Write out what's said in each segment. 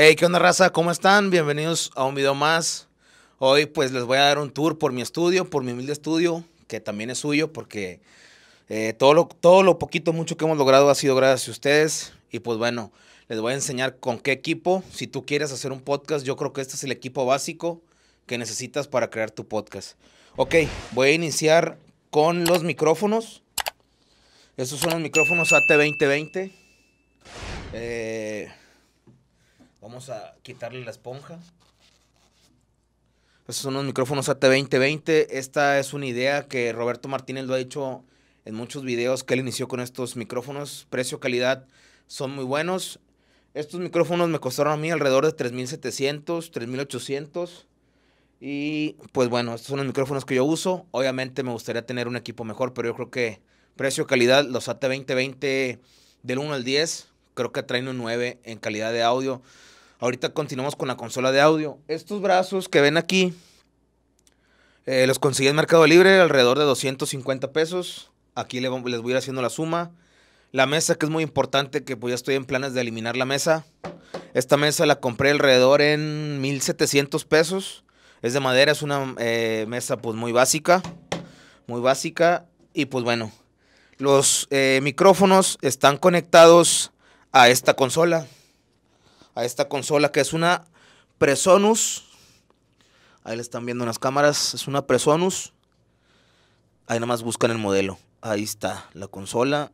Hey, ¿qué onda raza? ¿Cómo están? Bienvenidos a un video más. Hoy pues les voy a dar un tour por mi estudio, por mi humilde estudio, que también es suyo porque eh, todo, lo, todo lo poquito, mucho que hemos logrado ha sido gracias a ustedes. Y pues bueno, les voy a enseñar con qué equipo, si tú quieres hacer un podcast, yo creo que este es el equipo básico que necesitas para crear tu podcast. Ok, voy a iniciar con los micrófonos. Estos son los micrófonos AT2020. Eh Vamos a quitarle la esponja. Estos son los micrófonos AT2020. Esta es una idea que Roberto Martínez lo ha dicho en muchos videos que él inició con estos micrófonos. Precio, calidad, son muy buenos. Estos micrófonos me costaron a mí alrededor de 3.700, 3.800. Y pues bueno, estos son los micrófonos que yo uso. Obviamente me gustaría tener un equipo mejor, pero yo creo que precio, calidad, los AT2020 del 1 al 10 creo que traen un 9 en calidad de audio. Ahorita continuamos con la consola de audio. Estos brazos que ven aquí, eh, los conseguí en Mercado Libre, alrededor de 250 pesos. Aquí les voy a ir haciendo la suma. La mesa, que es muy importante, que pues ya estoy en planes de eliminar la mesa. Esta mesa la compré alrededor en 1700 pesos. Es de madera, es una eh, mesa pues muy básica. Muy básica. Y pues bueno, los eh, micrófonos están conectados a esta consola. A esta consola que es una Presonus. Ahí le están viendo unas cámaras. Es una Presonus. Ahí nada más buscan el modelo. Ahí está la consola.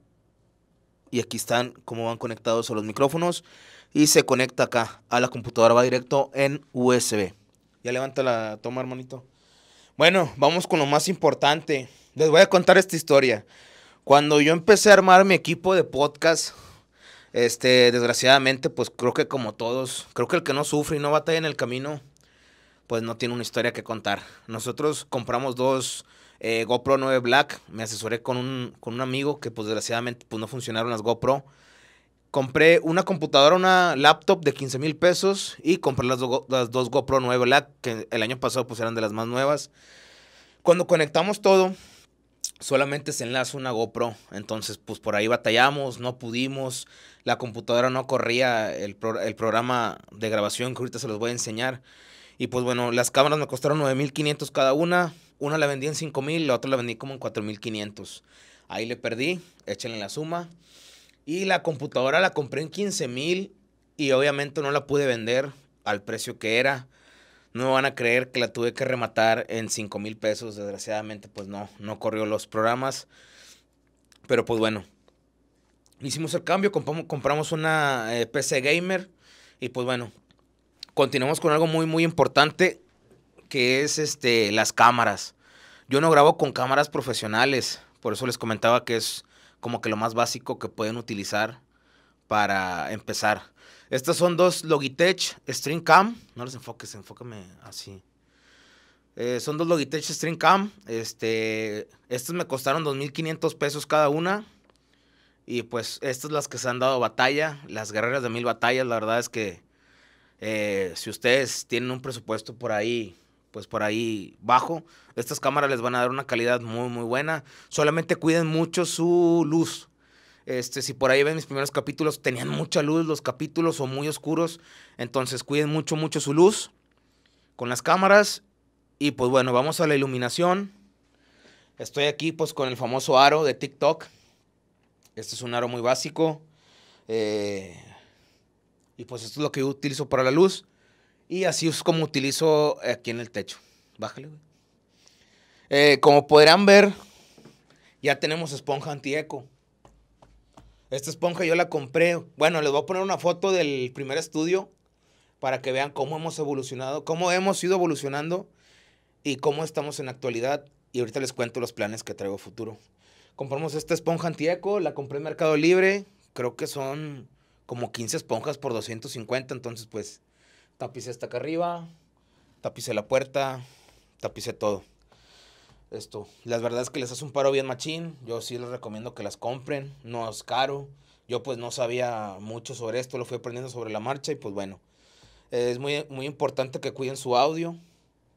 Y aquí están cómo van conectados a los micrófonos. Y se conecta acá a la computadora. Va directo en USB. Ya levanta la toma, hermanito. Bueno, vamos con lo más importante. Les voy a contar esta historia. Cuando yo empecé a armar mi equipo de podcast, este, desgraciadamente, pues creo que como todos, creo que el que no sufre y no batalla en el camino, pues no tiene una historia que contar. Nosotros compramos dos eh, GoPro 9 Black, me asesoré con un, amigo que pues desgraciadamente pues, no funcionaron las GoPro. Compré una computadora, una laptop de 15 mil pesos y compré las, las dos GoPro 9 Black, que el año pasado pues eran de las más nuevas. Cuando conectamos todo, solamente se enlaza una GoPro. Entonces, pues por ahí batallamos, no pudimos, la computadora no corría el, el programa de grabación que ahorita se los voy a enseñar. Y pues bueno, las cámaras me costaron 9.500 cada una. Una la vendí en 5.000, la otra la vendí como en 4.500. Ahí le perdí, échenle la suma. Y la computadora la compré en 15.000 y obviamente no la pude vender al precio que era no me van a creer que la tuve que rematar en 5 mil pesos. Desgraciadamente, pues no, no corrió los programas. Pero pues bueno, hicimos el cambio, compramos, una eh, PC gamer y pues bueno, continuamos con algo muy, muy importante que es este, las cámaras. Yo no grabo con cámaras profesionales, por eso les comentaba que es como que lo más básico que pueden utilizar para empezar. Estas son dos Logitech String Cam. No los enfoques, enfócame así. Eh, son dos Logitech String Cam. Este, estas me costaron 2.500 pesos cada una. Y pues estas las que se han dado batalla, las guerreras de mil batallas. La verdad es que eh, si ustedes tienen un presupuesto por ahí, pues por ahí bajo, estas cámaras les van a dar una calidad muy, muy buena. Solamente cuiden mucho su luz. Este, si por ahí ven mis primeros capítulos, tenían mucha luz los capítulos son muy oscuros. Entonces cuiden mucho, mucho su luz con las cámaras. Y pues bueno, vamos a la iluminación. Estoy aquí pues con el famoso aro de TikTok. Este es un aro muy básico. Eh, y pues esto es lo que yo utilizo para la luz. Y así es como utilizo aquí en el techo. Bájale, eh, como podrán ver, ya tenemos esponja antieco. Esta esponja yo la compré. Bueno, les voy a poner una foto del primer estudio para que vean cómo hemos evolucionado, cómo hemos ido evolucionando y cómo estamos en la actualidad. Y ahorita les cuento los planes que traigo futuro. Compramos esta esponja antieco, la compré en Mercado Libre. Creo que son como 15 esponjas por 250. Entonces, pues, tapicé hasta acá arriba, tapicé la puerta, tapicé todo esto. la verdad es que les hace un paro bien machín. Yo sí les recomiendo que las compren. No es caro. Yo pues no sabía mucho sobre esto, lo fui aprendiendo sobre la marcha y pues bueno. Es muy, muy importante que cuiden su audio.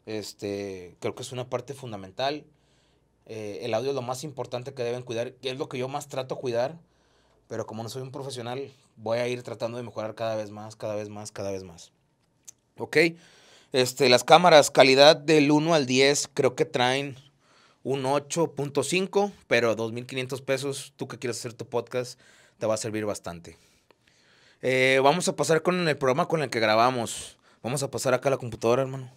Este, creo que es una parte fundamental. Eh, el audio es lo más importante que deben cuidar, es lo que yo más trato cuidar. Pero como no soy un profesional, voy a ir tratando de mejorar cada vez más, cada vez más, cada vez más. Ok. Este, las cámaras, calidad del 1 al 10, creo que traen un 8.5, pero 2.500 pesos, tú que quieres hacer tu podcast, te va a servir bastante. Eh, vamos a pasar con el programa con el que grabamos. Vamos a pasar acá a la computadora, hermano.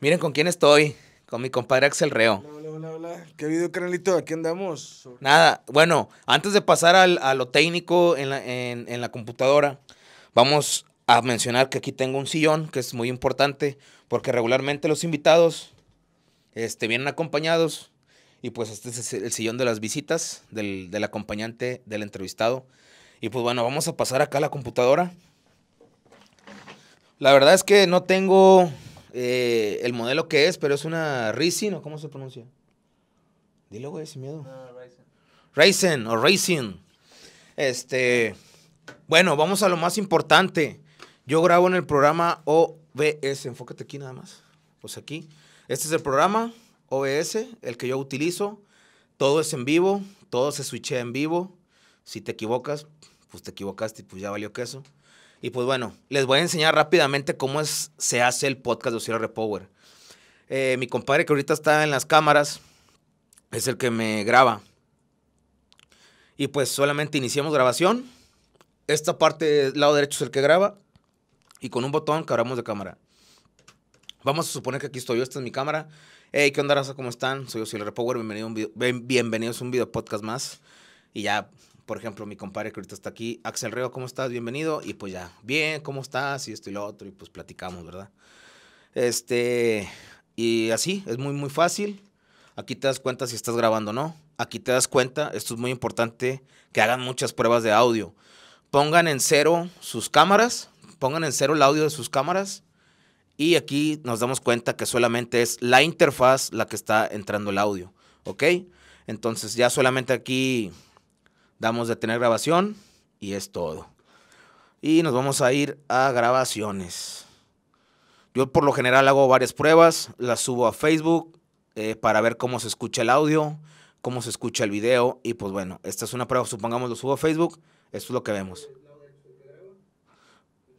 Miren con quién estoy. Con mi compadre Axel Reo. Hola, hola, hola. ¿Qué video, canalito ¿Aquí andamos? Nada, bueno, antes de pasar al, a lo técnico en la computadora, vamos a mencionar que aquí tengo un sillón, que es muy importante, porque regularmente los invitados este, vienen acompañados y pues este es el sillón de las visitas del, acompañante, del entrevistado. Y pues bueno, vamos a pasar acá a la computadora. La verdad es que no tengo eh, el modelo que es, pero es una Ryzen, ¿o cómo se pronuncia? Dilo, güey, sin miedo. racing Ryzen. o Racing. Este, bueno, vamos a lo más importante. Yo grabo en el programa OBS, enfócate aquí nada más. Pues aquí. Este es el programa OBS, el que yo utilizo. Todo es en vivo, todo se switchea en vivo. Si te equivocas, pues te equivocaste y pues ya valió queso. Y pues bueno, les voy a enseñar rápidamente cómo es, se hace el podcast de Osiris Repower. Eh, mi compadre que ahorita está en las cámaras es el que me graba. Y pues solamente iniciamos grabación. Esta parte del lado derecho es el que graba. Y con un botón cargamos de cámara. Vamos a suponer que aquí estoy yo, esta es mi cámara. Hey, ¿qué onda, raza? ¿Cómo están? Soy Osiel Repower, bienvenido bienvenidos a un video podcast más. Y ya, por ejemplo, mi compadre que ahorita está aquí, Axel Reo, ¿cómo estás? Bienvenido. Y pues ya, bien, ¿cómo estás? Y esto y lo otro, y pues platicamos, ¿verdad? Este, y así, es muy, muy fácil. Aquí te das cuenta si estás grabando o no. Aquí te das cuenta, esto es muy importante, que hagan muchas pruebas de audio. Pongan en cero sus cámaras, pongan en cero el audio de sus cámaras y aquí nos damos cuenta que solamente es la interfaz la que está entrando el audio. ¿Ok? Entonces ya solamente aquí damos de tener grabación y es todo. Y nos vamos a ir a grabaciones. Yo por lo general hago varias pruebas, las subo a Facebook eh, para ver cómo se escucha el audio, cómo se escucha el video. Y pues bueno, esta es una prueba, supongamos lo subo a Facebook, esto es lo que vemos.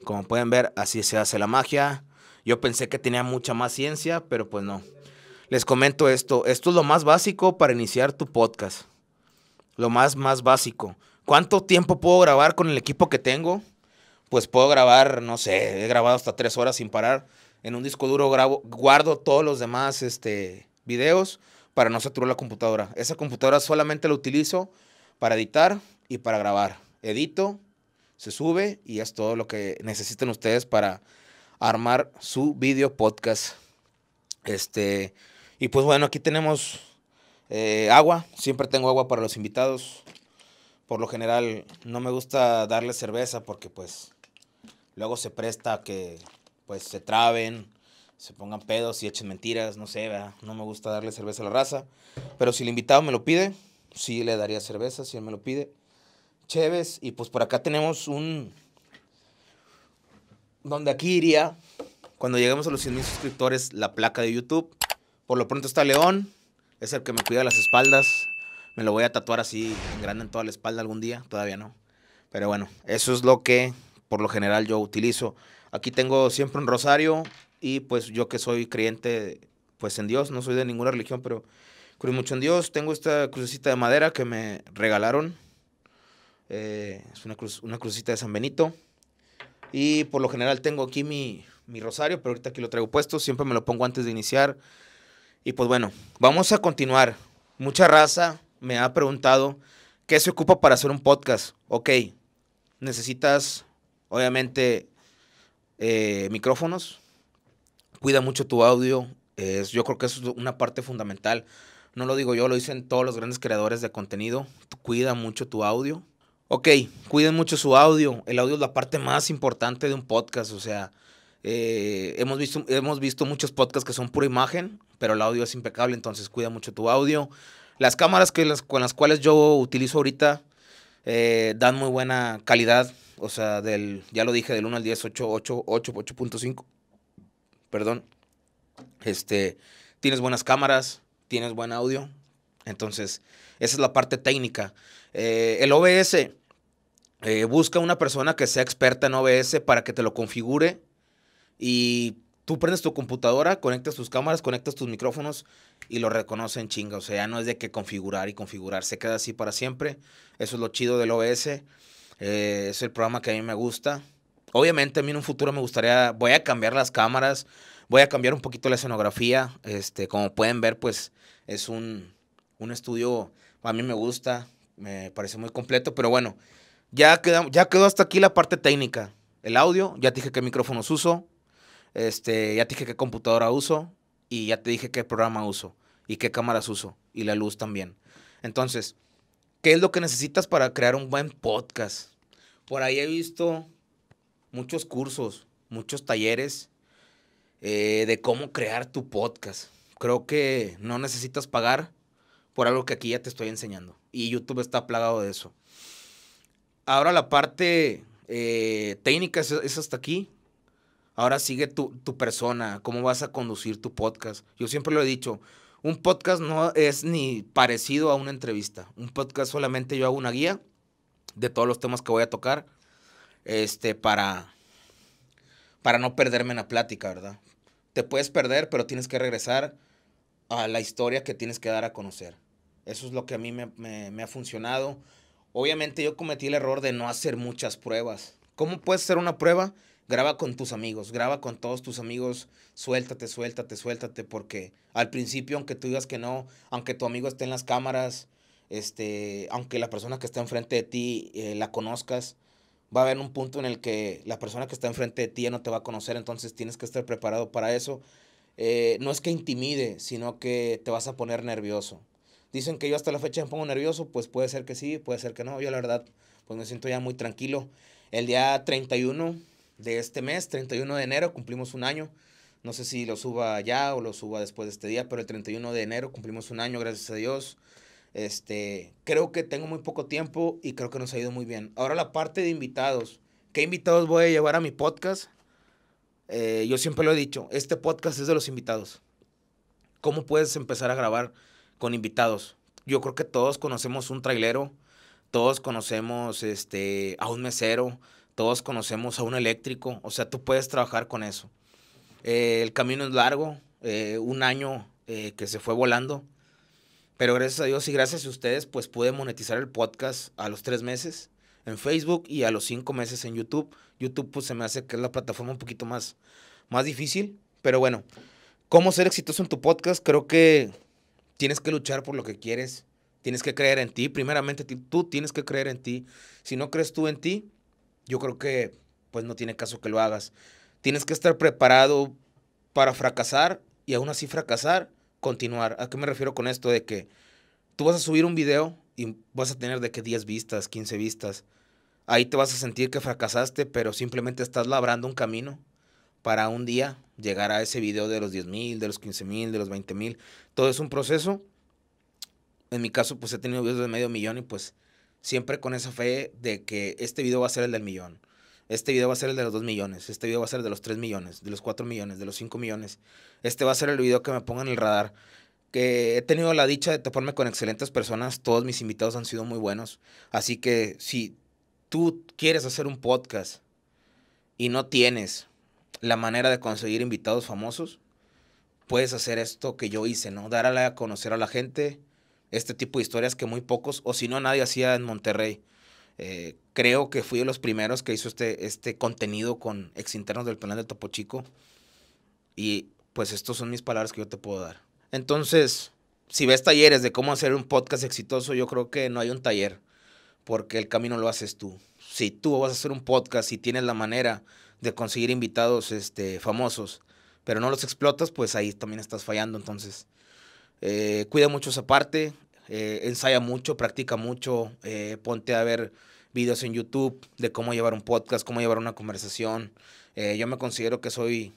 Como pueden ver, así se hace la magia. Yo pensé que tenía mucha más ciencia, pero pues no. Les comento esto, esto es lo más básico para iniciar tu podcast. Lo más, más básico. ¿Cuánto tiempo puedo grabar con el equipo que tengo? Pues puedo grabar, no sé, he grabado hasta tres horas sin parar. En un disco duro grabo, guardo todos los demás este, videos para no saturar la computadora. Esa computadora solamente la utilizo para editar y para grabar. Edito, se sube y es todo lo que necesiten ustedes para armar su video podcast. Este, y pues bueno, aquí tenemos eh, agua. Siempre tengo agua para los invitados. Por lo general, no me gusta darle cerveza porque pues luego se presta a que pues se traben, se pongan pedos y echen mentiras, no sé, no me gusta darle cerveza a la raza. Pero si el invitado me lo pide, sí le daría cerveza, si él me lo pide. Chéves, y pues por acá tenemos un, donde aquí iría, cuando lleguemos a los 100 mil suscriptores, la placa de YouTube. Por lo pronto está León, es el que me cuida las espaldas. Me lo voy a tatuar así en grande en toda la espalda algún día, todavía no. Pero bueno, eso es lo que por lo general yo utilizo. Aquí tengo siempre un rosario y pues yo que soy creyente pues en Dios, no soy de ninguna religión, pero creo mucho en Dios. Tengo esta crucecita de madera que me regalaron. Eh, es una, cruz, una crucecita de San Benito. Y por lo general tengo aquí mi, rosario, pero ahorita aquí lo traigo puesto, siempre me lo pongo antes de iniciar. Y pues bueno, vamos a continuar. Mucha raza me ha preguntado qué se ocupa para hacer un podcast. Ok, necesitas obviamente eh, micrófonos, cuida mucho tu audio, yo creo que eso es una parte fundamental. No lo digo yo, lo dicen todos los grandes creadores de contenido. Cuida mucho tu audio, Ok, cuiden mucho su audio. El audio es la parte más importante de un podcast. O sea, eh, hemos, visto, hemos visto muchos podcasts que son pura imagen, pero el audio es impecable, entonces cuida mucho tu audio. Las cámaras que las, con las cuales yo utilizo ahorita eh, dan muy buena calidad. O sea, del, ya lo dije, del 1 al 10, 8, 8, 8, 8.5. Perdón. Este, tienes buenas cámaras, tienes buen audio. Entonces, esa es la parte técnica. Eh, el OBS, eh, busca una persona que sea experta en OBS para que te lo configure y tú prendes tu computadora, conectas tus cámaras, conectas tus micrófonos y lo reconocen chinga. O sea, ya no es de que configurar y configurar, se queda así para siempre. Eso es lo chido del OBS. Eh, es el programa que a mí me gusta. Obviamente a mí en un futuro me gustaría, voy a cambiar las cámaras, voy a cambiar un poquito la escenografía. Este, como pueden ver, pues es un, un estudio, a mí me gusta, me parece muy completo, pero bueno, ya, quedó, ya quedó hasta aquí la parte técnica. El audio, ya te dije qué micrófonos uso, este, ya te dije qué computadora uso y ya te dije qué programa uso y qué cámaras uso y la luz también. Entonces, ¿qué es lo que necesitas para crear un buen podcast? Por ahí he visto muchos cursos, muchos talleres eh, de cómo crear tu podcast. Creo que no necesitas pagar por algo que aquí ya te estoy enseñando. Y YouTube está plagado de eso. Ahora la parte eh, técnica es, hasta aquí. Ahora sigue tu, tu persona, cómo vas a conducir tu podcast. Yo siempre lo he dicho, un podcast no es ni parecido a una entrevista. Un podcast solamente yo hago una guía de todos los temas que voy a tocar este, para, para no perderme en la plática, ¿verdad? Te puedes perder, pero tienes que regresar a la historia que tienes que dar a conocer. Eso es lo que a mí me, ha funcionado. Obviamente yo cometí el error de no hacer muchas pruebas. ¿Cómo puedes hacer una prueba? graba con tus amigos, graba con todos tus amigos, suéltate, suéltate, suéltate, porque al principio, aunque tú digas que no, aunque tu amigo esté en las cámaras, este, aunque la persona que está enfrente de ti eh, la conozcas, va a haber un punto en el que la persona que está enfrente de ti ya no te va a conocer, entonces tienes que estar preparado para eso. Eh, no es que intimide, sino que te vas a poner nervioso. Dicen que yo hasta la fecha me pongo nervioso, pues puede ser que sí, puede ser que no. Yo la verdad, pues me siento ya muy tranquilo. El día 31 de este mes, 31 de enero, cumplimos un año. No sé si lo suba ya o lo suba después de este día, pero el 31 de enero cumplimos un año, gracias a Dios. Este, creo que tengo muy poco tiempo y creo que nos ha ido muy bien. Ahora la parte de invitados. ¿Qué invitados voy a llevar a mi podcast? Eh, yo siempre lo he dicho, este podcast es de los invitados. ¿Cómo puedes empezar a grabar? con invitados. Yo creo que todos conocemos un trailero, todos conocemos este, a un mesero, todos conocemos a un eléctrico, o sea, tú puedes trabajar con eso. Eh, el camino es largo, eh, un año eh, que se fue volando, pero gracias a Dios y gracias a ustedes, pues pude monetizar el podcast a los tres meses en Facebook y a los cinco meses en YouTube. YouTube pues se me hace que es la plataforma un poquito más, más difícil, pero bueno, ¿cómo ser exitoso en tu podcast? Creo que Tienes que luchar por lo que quieres. Tienes que creer en ti. Primeramente, tú tienes que creer en ti. Si no crees tú en ti, yo creo que pues no tiene caso que lo hagas. Tienes que estar preparado para fracasar y aún así fracasar, continuar. ¿A qué me refiero con esto? De que tú vas a subir un video y vas a tener de que 10 vistas, 15 vistas. Ahí te vas a sentir que fracasaste, pero simplemente estás labrando un camino para un día llegar a ese video de los 10.000 mil, de los 15.000 mil, de los 20.000 mil. Todo es un proceso. En mi caso, pues he tenido videos de medio millón y pues siempre con esa fe de que este video va a ser el del millón. Este video va a ser el de los 2 millones, este video va a ser el de los 3 millones, de los 4 millones, de los 5 millones. Este va a ser el video que me ponga en el radar. Que he tenido la dicha de taparme con excelentes personas, todos mis invitados han sido muy buenos. Así que si tú quieres hacer un podcast y no tienes la manera de conseguir invitados famosos, puedes hacer esto que yo hice, ¿no? Dar a conocer a la gente este tipo de historias que muy pocos, o si no, nadie hacía en Monterrey. Eh, creo que fui de los primeros que hizo este, este contenido con ex internos del penal de Topo Chico. Y pues estas son mis palabras que yo te puedo dar. Entonces, si ves talleres de cómo hacer un podcast exitoso, yo creo que no hay un taller, porque el camino lo haces tú. Si tú vas a hacer un podcast y si tienes la manera de conseguir invitados este, famosos, pero no los explotas, pues ahí también estás fallando. Entonces, eh, cuida mucho esa parte, eh, ensaya mucho, practica mucho, eh, ponte a ver videos en YouTube de cómo llevar un podcast, cómo llevar una conversación. yo me considero que soy,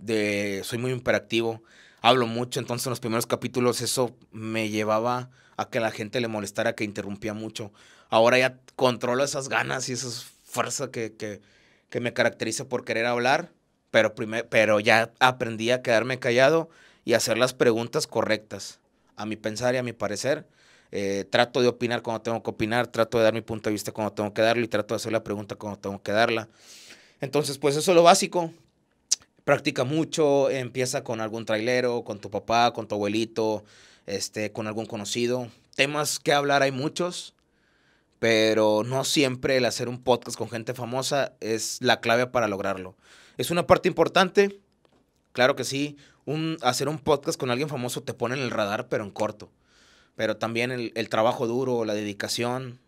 de, soy muy imperactivo, hablo mucho, entonces en los primeros capítulos eso me llevaba a que la gente le molestara, que interrumpía mucho. Ahora ya controlo esas ganas y esa fuerza que, que que me caracteriza por querer hablar, pero, pero ya aprendí a quedarme callado y hacer las preguntas correctas, a mi pensar y a mi parecer. Eh, trato de opinar cuando tengo que opinar, trato de dar mi punto de vista cuando tengo que darlo y trato de hacer la pregunta cuando tengo que darla. Entonces, pues eso es lo básico. Practica mucho, empieza con algún trailero, con tu papá, con tu abuelito, este, con algún conocido. Temas que hablar hay muchos pero no siempre el hacer un podcast con gente famosa es la clave para lograrlo. Es una parte importante, claro que sí. Un, hacer un podcast con alguien famoso te pone en el radar, pero en corto. Pero también el, trabajo duro, la dedicación,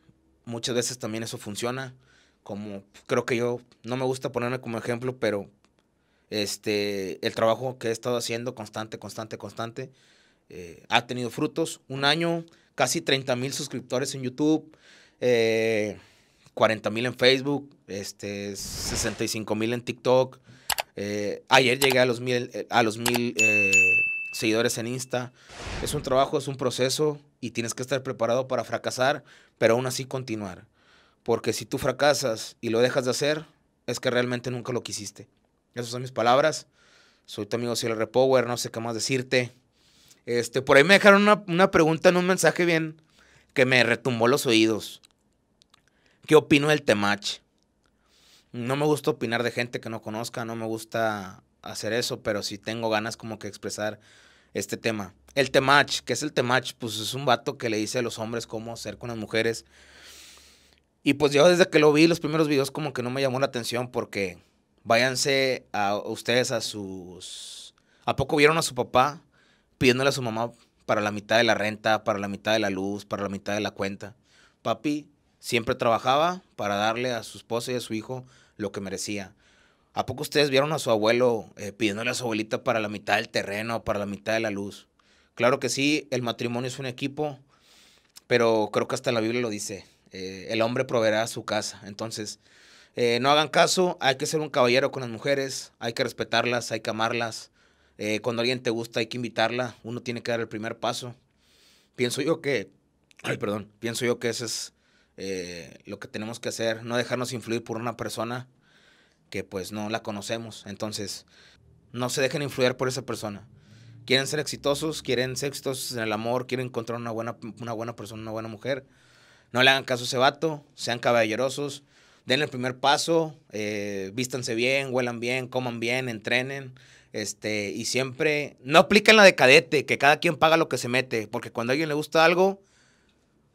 muchas veces también eso funciona. Como creo que yo, no me gusta ponerme como ejemplo, pero este, el trabajo que he estado haciendo constante, constante, constante, eh, ha tenido frutos. Un año, casi 30 mil suscriptores en YouTube. 40 eh, mil en Facebook, este, 65 mil en TikTok. Eh, ayer llegué a los mil, eh, a los mil seguidores en Insta. Es un trabajo, es un proceso y tienes que estar preparado para fracasar, pero aún así continuar. Porque si tú fracasas y lo dejas de hacer, es que realmente nunca lo quisiste. Esas son mis palabras. Soy tu amigo Cielo Repower, no sé qué más decirte. Este, por ahí me dejaron una, una pregunta en un mensaje bien que me retumbó los oídos qué opino del temach. No me gusta opinar de gente que no conozca, no me gusta hacer eso, pero sí tengo ganas como que expresar este tema. El temach, ¿qué es el temach? Pues es un vato que le dice a los hombres cómo ser con las mujeres. Y pues yo desde que lo vi, los primeros videos como que no me llamó la atención porque váyanse a ustedes a sus... ¿A poco vieron a su papá pidiéndole a su mamá para la mitad de la renta, para la mitad de la luz, para la mitad de la cuenta? Papi, siempre trabajaba para darle a su esposa y a su hijo lo que merecía. ¿A poco ustedes vieron a su abuelo eh, pidiéndole a su abuelita para la mitad del terreno, para la mitad de la luz? Claro que sí, el matrimonio es un equipo, pero creo que hasta la Biblia lo dice. Eh, el hombre proveerá su casa. Entonces, eh, no hagan caso, hay que ser un caballero con las mujeres, hay que respetarlas, hay que amarlas. cuando alguien te gusta, hay que invitarla. Uno tiene que dar el primer paso. Pienso yo que, ay, perdón, pienso yo que ese es eh, lo que tenemos que hacer, no dejarnos influir por una persona que pues no la conocemos. Entonces, no se dejen influir por esa persona. Quieren ser exitosos, quieren ser exitosos en el amor, quieren encontrar una buena, una buena persona, una buena mujer. No le hagan caso a ese vato, sean caballerosos, den el primer paso, eh, vístanse bien, huelan bien, coman bien, entrenen. Este, y siempre, no apliquen la de cadete, que cada quien paga lo que se mete, porque cuando a alguien le gusta algo,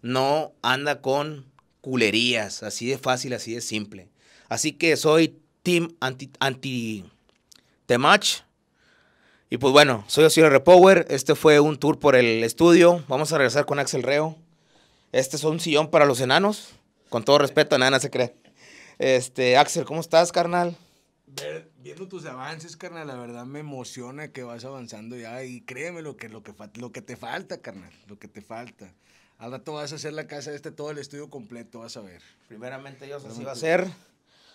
no anda con culerías, así de fácil, así de simple. Así que soy team anti, anti Match Y pues bueno, soy Osiris Repower. Este fue un tour por el estudio. Vamos a regresar con Axel Reo. Este es un sillón para los enanos. Con todo respeto, nada se cree. Este, Axel, ¿cómo estás, carnal? viendo tus avances, carnal, la verdad me emociona que vas avanzando ya y créeme lo que, lo que, lo que te falta, carnal, lo que te falta. Al rato vas a hacer la casa de este, todo el estudio completo, vas a ver. Primeramente, yo así va a ser.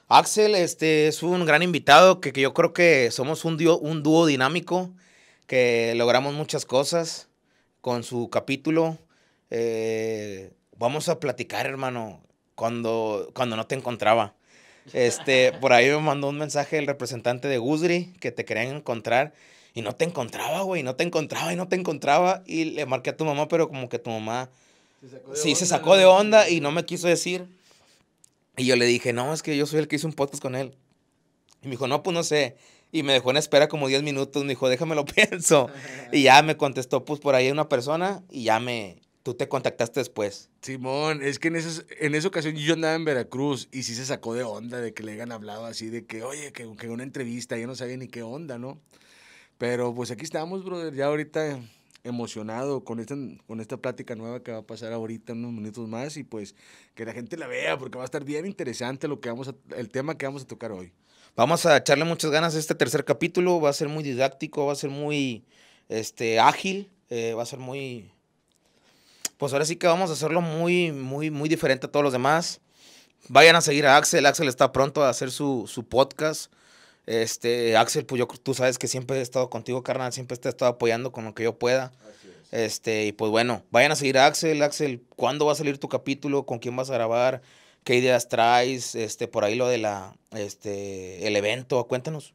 Axel este, es un gran invitado que, yo creo que somos un, un dúo dinámico, que logramos muchas cosas con su capítulo. Eh, vamos a platicar, hermano, cuando, cuando no te encontraba. Este, por ahí me mandó un mensaje el representante de Guzri que te querían encontrar y no te encontraba, güey, no te encontraba y no te encontraba. Y le marqué a tu mamá, pero como que tu mamá sí, se sacó de onda y no me quiso decir. Y yo le dije, no, es que yo soy el que hizo un podcast con él. Y me dijo, no, pues no sé. Y me dejó en espera como 10 minutos. Me dijo, déjame lo pienso. y ya me contestó, pues por ahí una persona. Y ya me. Tú te contactaste después. Simón, es que en, en esa ocasión yo andaba en Veracruz y sí se sacó de onda de que le hayan hablado así de que, oye, que, que una entrevista, yo no sabía ni qué onda, ¿no? Pero pues aquí estamos, brother. Ya ahorita emocionado con esta, con esta plática nueva que va a pasar ahorita en unos minutos más y pues que la gente la vea porque va a estar bien interesante lo que vamos el tema que vamos a tocar hoy. Vamos a echarle muchas ganas a este tercer capítulo, va a ser muy didáctico, va a ser muy este, ágil, eh, va a ser muy... Pues ahora sí que vamos a hacerlo muy, muy, muy diferente a todos los demás. Vayan a seguir a Axel, Axel está pronto a hacer su, su podcast este, Axel, pues tú sabes que siempre he estado contigo, carnal, siempre te he estado apoyando con lo que yo pueda. Este, y pues bueno, vayan a seguir Axel. Axel, ¿cuándo va a salir tu capítulo? ¿Con quién vas a grabar? ¿Qué ideas traes? Este, por ahí lo de la, este, el evento, cuéntanos.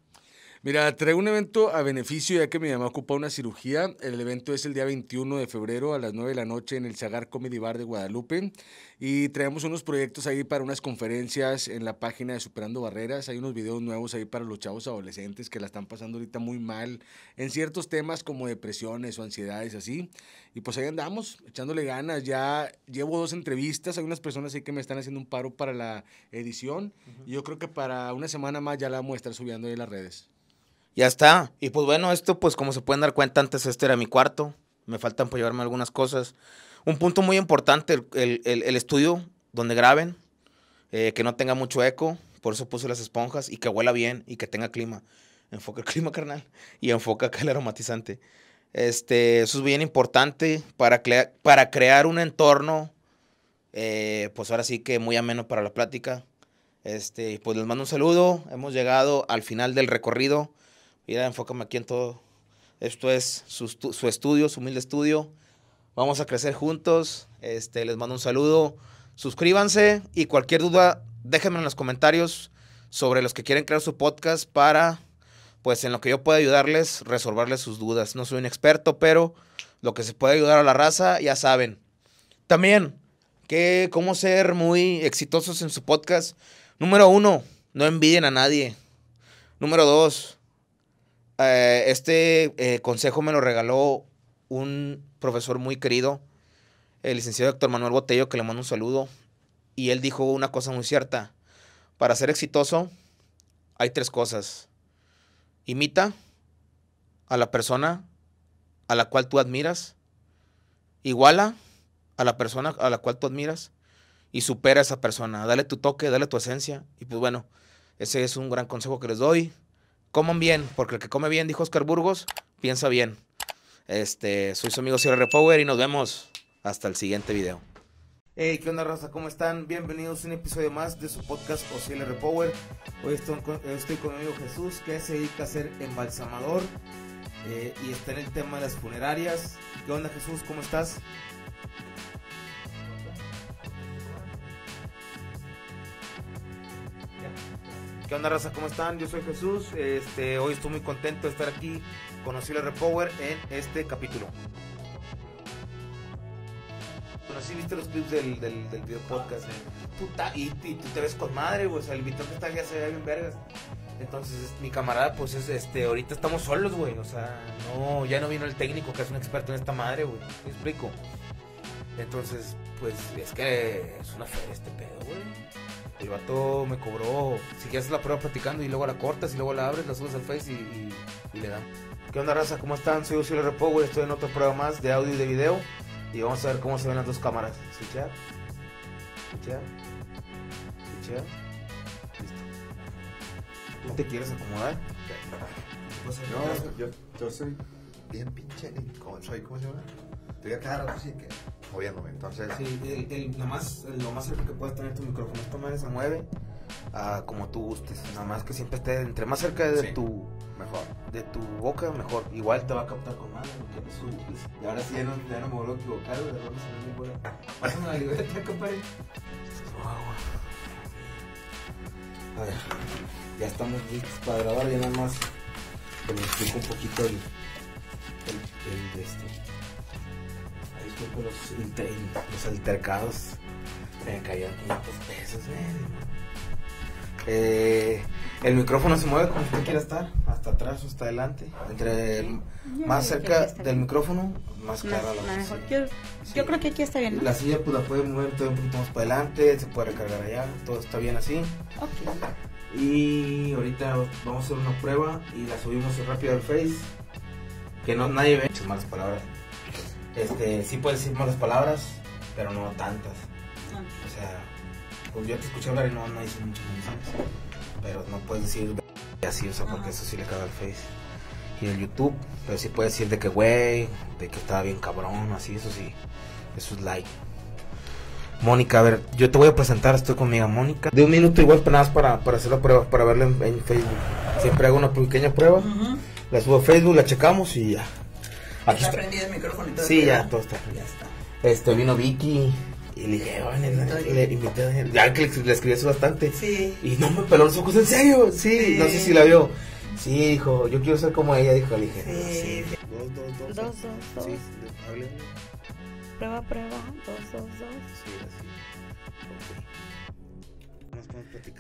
Mira, traigo un evento a beneficio ya que mi mamá ocupa una cirugía. El evento es el día 21 de febrero a las 9 de la noche en el Sagar Comedy Bar de Guadalupe. Y traemos unos proyectos ahí para unas conferencias en la página de Superando Barreras. Hay unos videos nuevos ahí para los chavos adolescentes que la están pasando ahorita muy mal en ciertos temas como depresiones o ansiedades así. Y pues ahí andamos, echándole ganas. Ya llevo dos entrevistas. Hay unas personas ahí que me están haciendo un paro para la edición. Y yo creo que para una semana más ya la vamos a estar subiendo ahí en las redes. Ya está. Y pues bueno, esto pues como se pueden dar cuenta antes este era mi cuarto. Me faltan por pues, llevarme algunas cosas. Un punto muy importante, el, estudio donde graben, eh, que no tenga mucho eco, por eso puse las esponjas, y que huela bien y que tenga clima. Enfoca el clima, carnal, y enfoca acá el aromatizante. Este, eso es bien importante para, para crear un entorno, eh, pues ahora sí que muy ameno para la plática. Este, pues les mando un saludo, hemos llegado al final del recorrido mira, enfócame aquí en todo. Esto es su, estudio, su humilde estudio. Vamos a crecer juntos. Este, les mando un saludo. Suscríbanse y cualquier duda, déjenme en los comentarios sobre los que quieren crear su podcast para, pues, en lo que yo pueda ayudarles, resolverles sus dudas. No soy un experto, pero lo que se puede ayudar a la raza, ya saben. También, que cómo ser muy exitosos en su podcast. Número uno, no envidien a nadie. Número dos, eh, este eh, consejo me lo regaló un profesor muy querido, el licenciado Dr. Manuel Botello, que le mando un saludo. Y él dijo una cosa muy cierta. Para ser exitoso hay tres cosas. Imita a la persona a la cual tú admiras. Iguala a la persona a la cual tú admiras. Y supera a esa persona. Dale tu toque, dale tu esencia. Y pues bueno, ese es un gran consejo que les doy coman bien, porque el que come bien, dijo Oscar Burgos, piensa bien. Este, soy su amigo Sierra Power y nos vemos hasta el siguiente video. Hey, ¿qué onda raza? ¿Cómo están? Bienvenidos a un episodio más de su podcast CLR Power. Hoy estoy con, mi amigo Jesús, que se dedica a ser embalsamador eh, y está en el tema de las funerarias. ¿Qué onda Jesús? ¿Cómo estás? ¿Qué onda, raza? ¿Cómo están? Yo soy Jesús. Este, hoy estoy muy contento de estar aquí con Repower en este capítulo. Bueno, sí viste los clips del, del, video podcast. y, tú te ves con madre, güey. O sea, el video que está ya se ve bien vergas. Entonces, mi camarada, pues es, este, ahorita estamos solos, güey. O sea, no, ya no vino el técnico que es un experto en esta madre, güey. te explico? Entonces, pues es que es una fe este pedo, güey el vato me cobró, si quieres la prueba practicando y luego la cortas y luego la abres, la subes al Face y, y, le dan. ¿Qué onda raza? ¿Cómo están? Soy Usilio Repower, estoy en otra prueba más de audio y de video y vamos a ver cómo se ven las dos cámaras. Switchear, switchear, switchear, listo. ¿Tú te quieres acomodar? Pues, no, yo, yo soy bien pinche, ¿cómo, soy, ¿cómo se llama? Estoy a así que... Entonces, sí, lo, más, lo más cerca que puedas tener tu micrófono, esta madre se mueve como tú gustes. Nada más que siempre esté entre más cerca de tu mejor, de tu boca, mejor. Igual te va a captar con más pues, Y ahora sí ya no, no me vuelvo a equivocar, no se Pásame la libreta, compadre. A ver, ya estamos listos para grabar, ya nada más que me explico un poquito el, el, el de esto los, altercados me pesos, eh. Eh, el micrófono se mueve como usted quiera estar, hasta atrás o hasta adelante. Entre más cerca del micrófono, más cara la Yo, creo que aquí está bien. La silla pues la puede mover todo un poquito más para adelante, se puede recargar allá, todo está bien así. Y ahorita vamos a hacer una prueba y la subimos rápido al Face, que no nadie ve. Muchas malas palabras este, sí puedes decir malas palabras, pero no tantas. Ah. O sea, pues yo te escuché hablar y no, no hice muchas Pero no puedes decir así, o sea, porque eso sí le caga al Face y el YouTube. Pero pues sí puedes decir de que güey, de que estaba bien cabrón, así, eso sí. Eso es like. Mónica, a ver, yo te voy a presentar, estoy conmigo Mónica. De un minuto igual para, pues, para, para hacer la prueba, para verla en, Facebook. Siempre hago una pequeña prueba, la subo a Facebook, la checamos y ya. Aquí está, el micrófono y todo. Sí, ya, todo está. Ya está. Este, vino Vicky. Y le dije, bueno, le invité a Ya que le, le, escribí eso bastante. Sí. Y no me peló los ojos, en serio. Sí, no sé si la vio. Sí, hijo. yo quiero ser como ella, dijo. Le dije, sí. sí. Dos, dos, dos. Dos, dos, dos. Sí, Prueba, prueba. Dos, dos, dos. Sí, así.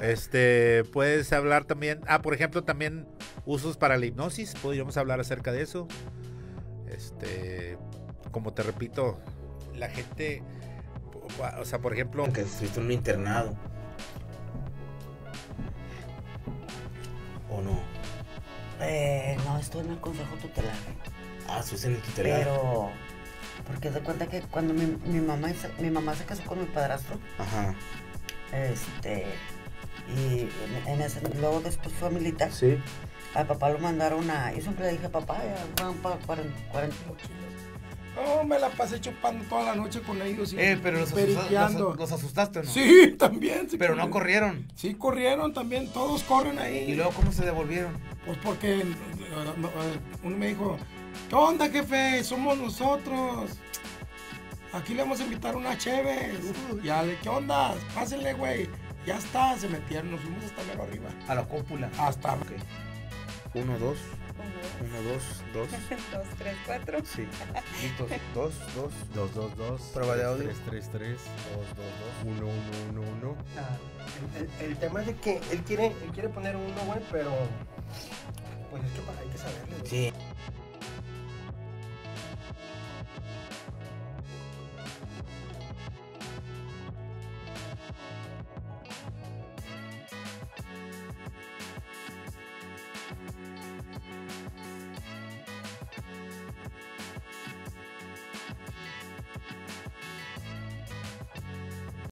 Este, puedes hablar también, ah, por ejemplo, también usos para la hipnosis, podríamos hablar acerca de eso. Este, como te repito, la gente, o sea, por ejemplo... aunque estuviste en un internado. ¿O no? Eh, no, estoy en el consejo tutelar. Ah, estuviste en el tutelar. Pero, porque de cuenta que cuando mi, mamá, mi mamá se casó con mi padrastro, Ajá. este, y en ese, luego después fue militar. Sí. A papá lo mandaron a. Yo siempre le dije, papá, ya van para 48. No, me la pasé chupando toda la noche con ellos. Y eh, pero los, asustaste, ¿no? Sí, también. pero no corrieron. Sí, corrieron también, todos corren ahí. ¿Y luego cómo se devolvieron? Pues porque eh, uno me dijo, ¿qué onda, jefe? Somos nosotros. Aquí le vamos a invitar una cheves. ya ¿qué onda? Pásenle, güey. Ya está, se metieron, nos fuimos hasta arriba. A la cúpula. Hasta. Okay. 1, 2. 1, 2, 2. 2, 3, 4. Sí. 2, 2, 2. 2, 2, 2. 3, 3, 3. 2, 2, 2. 1, 1, 1, 1. El tema es de que él quiere, él quiere poner 1, güey, pero. Pues es que hay que saberlo. Sí.